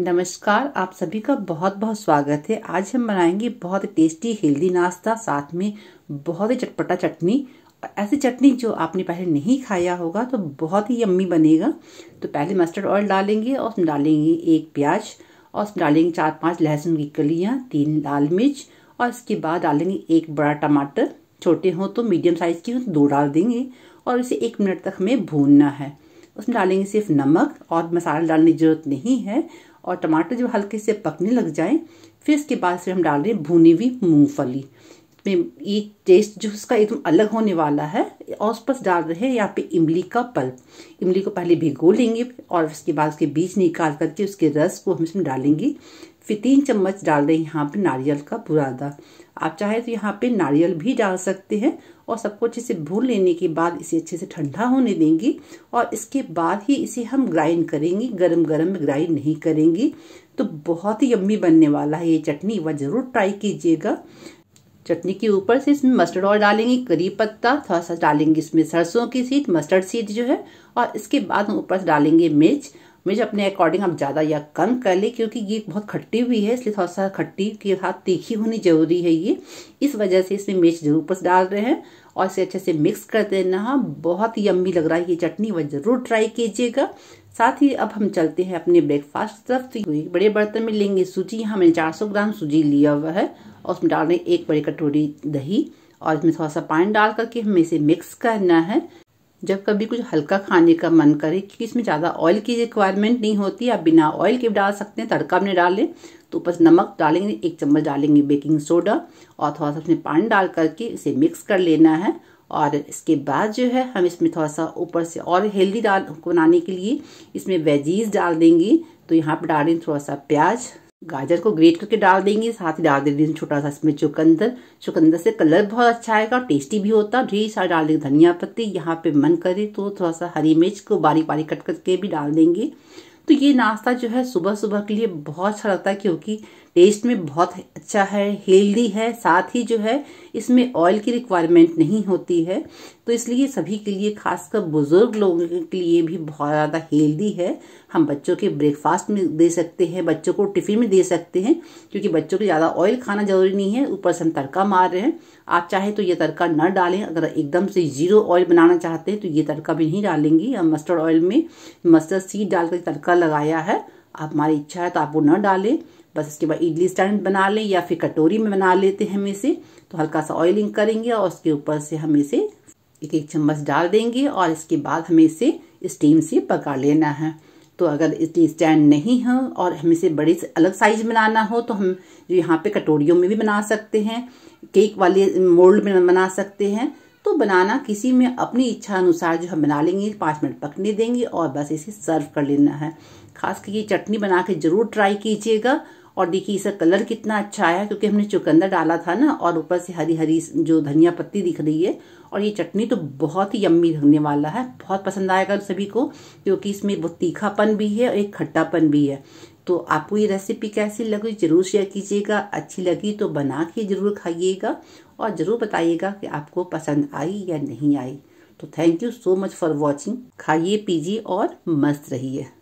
नमस्कार आप सभी का बहुत बहुत स्वागत है आज हम बनाएंगे बहुत टेस्टी हेल्दी नाश्ता साथ में बहुत ही चटपटा चटनी और ऐसी चटनी जो आपने पहले नहीं खाया होगा तो बहुत ही यम्मी बनेगा तो पहले मस्टर्ड ऑयल डालेंगे और उसमें डालेंगे एक प्याज और उसमें डालेंगे चार पांच लहसुन की कलियाँ तीन लाल मिर्च और इसके बाद डालेंगे एक बड़ा टमाटर छोटे हों तो मीडियम साइज़ के हों तो दो डाल देंगे और इसे एक मिनट तक हमें भूनना है उसमें डालेंगे सिर्फ नमक और मसाला डालने की ज़रूरत नहीं है और टमाटर जब हल्के से पकने लग जाए फिर इसके बाद फिर हम डाल रहे हैं भुनी हुई मूंगफली उसमें ये टेस्ट जो उसका एकदम अलग होने वाला है और उस पर डाल रहे हैं यहाँ पे इमली का पल्प इमली को पहले भिगो लेंगे और उसके बाद उसके बीज निकाल करके उसके रस को हम इसमें डालेंगे फिर तीन चम्मच डाल रहे हैं यहाँ पे नारियल का बुरादा आप चाहे तो यहाँ पे नारियल भी डाल सकते हैं और सबको अच्छे से भून लेने के बाद इसे अच्छे से ठंडा होने देंगे और इसके बाद ही इसे हम ग्राइंड करेंगे गरम गरम में ग्राइंड नहीं करेंगे तो बहुत ही यम्मी बनने वाला है ये चटनी वह ज़रूर ट्राई कीजिएगा चटनी के ऊपर से इसमें मस्टर्ड ऑयल डालेंगे करी पत्ता थोड़ा सा डालेंगे इसमें सरसों की सीड मस्टर्ड सीट जो है और इसके बाद हम ऊपर से डालेंगे मिर्च मिर्च अपने अकॉर्डिंग आप ज़्यादा या कम कर लें क्योंकि ये बहुत खट्टी हुई है इसलिए थोड़ा सा खट्टी के साथ तीखी होनी ज़रूरी है ये इस वजह से इसमें मिर्च जरूर ऊपर से डाल रहे हैं और इसे अच्छे से मिक्स कर देना हाँ बहुत ही यम्मी लग रहा है ये चटनी वह ज़रूर ट्राई कीजिएगा साथ ही अब हम चलते हैं अपने ब्रेकफास्ट तरफ तो बड़े बर्तन में लेंगे सूजी यहाँ मैंने 400 ग्राम सूजी लिया हुआ है और उसमें डालने एक बड़ी कटोरी दही और इसमें थोड़ा सा पानी डाल करके हमें इसे मिक्स करना है जब कभी कुछ हल्का खाने का मन करे क्योंकि इसमें ज़्यादा ऑयल की रिक्वायरमेंट नहीं होती आप बिना ऑयल के भी डाल सकते हैं तड़का हमने डालें तो ऊपर नमक डालेंगे एक चम्मच डालेंगे बेकिंग सोडा और थोड़ा सा उसमें पानी डाल करके इसे मिक्स कर लेना है और इसके बाद जो है हम इसमें थोड़ा सा ऊपर से और हेल्दी डाल बनाने के लिए इसमें वेजीज डाल देंगे तो यहाँ पर डालें थोड़ा सा प्याज गाजर को ग्रेट करके डाल देंगे साथ ही डाल देंगे छोटा सा इसमें चुकंदर चुकंदर से कलर बहुत अच्छा आएगा और टेस्टी भी होता है ढेर सारा डाल देंगे धनिया पत्ती यहाँ पे मन करे तो थोड़ा सा हरी मिर्च को बारीक बारीक कट करके भी डाल देंगे तो ये नाश्ता जो है सुबह सुबह के लिए बहुत अच्छा लगता है क्योंकि टेस्ट में बहुत अच्छा है हेल्दी है साथ ही जो है इसमें ऑयल की रिक्वायरमेंट नहीं होती है तो इसलिए सभी के लिए खासकर बुजुर्ग लोगों के लिए भी बहुत ज़्यादा हेल्दी है हम बच्चों के ब्रेकफास्ट में दे सकते हैं बच्चों को टिफ़िन में दे सकते हैं क्योंकि बच्चों को ज़्यादा ऑयल खाना जरूरी नहीं है ऊपर से हम तड़का मार रहे हैं आप चाहे तो ये तड़का न डालें अगर एकदम से जीरो ऑयल बनाना चाहते हैं तो ये तड़का भी नहीं डालेंगे हम मस्टर्ड ऑयल में मस्टर्ड सीड डालकर तड़का लगाया है आप हमारी इच्छा है तो आप वो न डालें बस इसके बाद इडली स्टैंड बना लें या फिर कटोरी में बना लेते हैं हम इसे तो हल्का सा ऑयलिंग करेंगे और उसके ऊपर से हम इसे एक एक चम्मच डाल देंगे और इसके बाद हमें इसे स्टीम से पका लेना है तो अगर इडली स्टैंड नहीं हो और हमें इसे बड़े से अलग साइज बनाना हो तो हम जो यहाँ पे कटोरियों में भी बना सकते हैं केक वाले मोल्ड में बना सकते हैं तो बनाना किसी में अपनी इच्छा अनुसार जो हम बना लेंगे पाँच मिनट पकने देंगे और बस इसे सर्व कर लेना है खास करके चटनी बना के जरूर ट्राई कीजिएगा और देखिए इसका कलर कितना अच्छा आया क्योंकि हमने चुकंदर डाला था ना और ऊपर से हरी हरी जो धनिया पत्ती दिख रही है और ये चटनी तो बहुत ही यम्मी लगने वाला है बहुत पसंद आएगा सभी को क्योंकि इसमें वो तीखापन भी है और एक खट्टापन भी है तो आपको ये रेसिपी कैसी लगी ज़रूर शेयर कीजिएगा अच्छी लगी तो बना के ज़रूर खाइएगा और ज़रूर बताइएगा कि आपको पसंद आई या नहीं आई तो thank you so much for watching खाइए पीजिए और मस्त रहिए